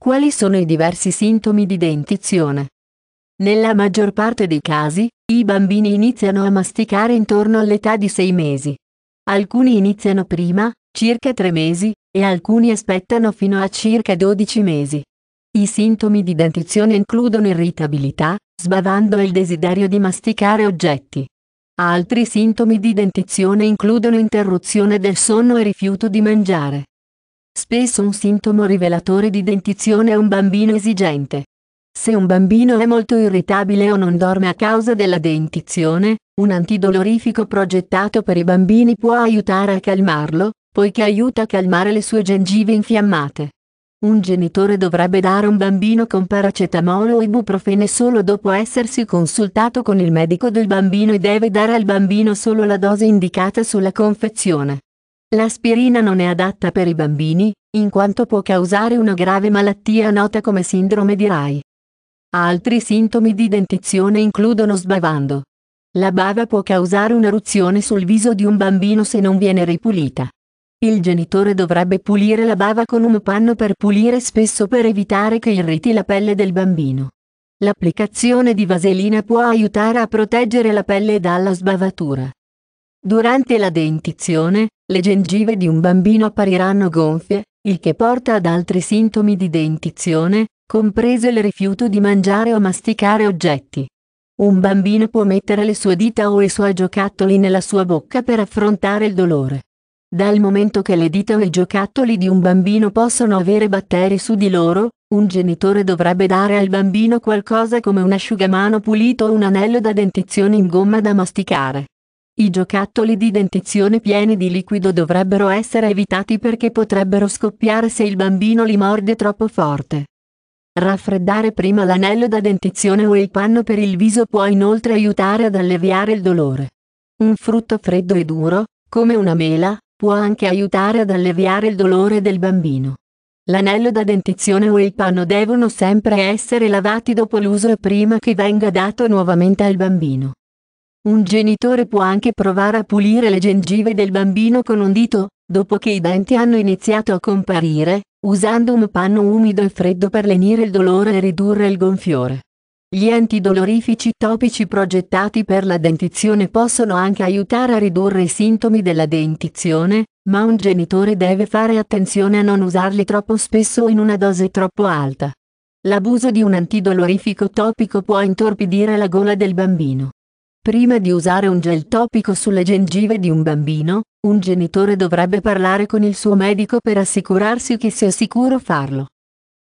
Quali sono i diversi sintomi di dentizione? Nella maggior parte dei casi, i bambini iniziano a masticare intorno all'età di 6 mesi. Alcuni iniziano prima, circa 3 mesi, e alcuni aspettano fino a circa 12 mesi. I sintomi di dentizione includono irritabilità, sbavando e il desiderio di masticare oggetti. Altri sintomi di dentizione includono interruzione del sonno e rifiuto di mangiare. Spesso un sintomo rivelatore di dentizione è un bambino esigente. Se un bambino è molto irritabile o non dorme a causa della dentizione, un antidolorifico progettato per i bambini può aiutare a calmarlo, poiché aiuta a calmare le sue gengive infiammate. Un genitore dovrebbe dare un bambino con paracetamolo o ibuprofene solo dopo essersi consultato con il medico del bambino e deve dare al bambino solo la dose indicata sulla confezione. L'aspirina non è adatta per i bambini, in quanto può causare una grave malattia nota come sindrome di Rai. Altri sintomi di dentizione includono sbavando. La bava può causare un'eruzione sul viso di un bambino se non viene ripulita. Il genitore dovrebbe pulire la bava con un panno per pulire spesso per evitare che irriti la pelle del bambino. L'applicazione di vaselina può aiutare a proteggere la pelle dalla sbavatura. Durante la dentizione, le gengive di un bambino appariranno gonfie, il che porta ad altri sintomi di dentizione, compreso il rifiuto di mangiare o masticare oggetti. Un bambino può mettere le sue dita o i suoi giocattoli nella sua bocca per affrontare il dolore. Dal momento che le dita o i giocattoli di un bambino possono avere batteri su di loro, un genitore dovrebbe dare al bambino qualcosa come un asciugamano pulito o un anello da dentizione in gomma da masticare. I giocattoli di dentizione pieni di liquido dovrebbero essere evitati perché potrebbero scoppiare se il bambino li morde troppo forte. Raffreddare prima l'anello da dentizione o il panno per il viso può inoltre aiutare ad alleviare il dolore. Un frutto freddo e duro, come una mela, può anche aiutare ad alleviare il dolore del bambino. L'anello da dentizione o il panno devono sempre essere lavati dopo l'uso e prima che venga dato nuovamente al bambino. Un genitore può anche provare a pulire le gengive del bambino con un dito, dopo che i denti hanno iniziato a comparire, usando un panno umido e freddo per lenire il dolore e ridurre il gonfiore. Gli antidolorifici topici progettati per la dentizione possono anche aiutare a ridurre i sintomi della dentizione, ma un genitore deve fare attenzione a non usarli troppo spesso o in una dose troppo alta. L'abuso di un antidolorifico topico può intorpidire la gola del bambino. Prima di usare un gel topico sulle gengive di un bambino, un genitore dovrebbe parlare con il suo medico per assicurarsi che sia sicuro farlo.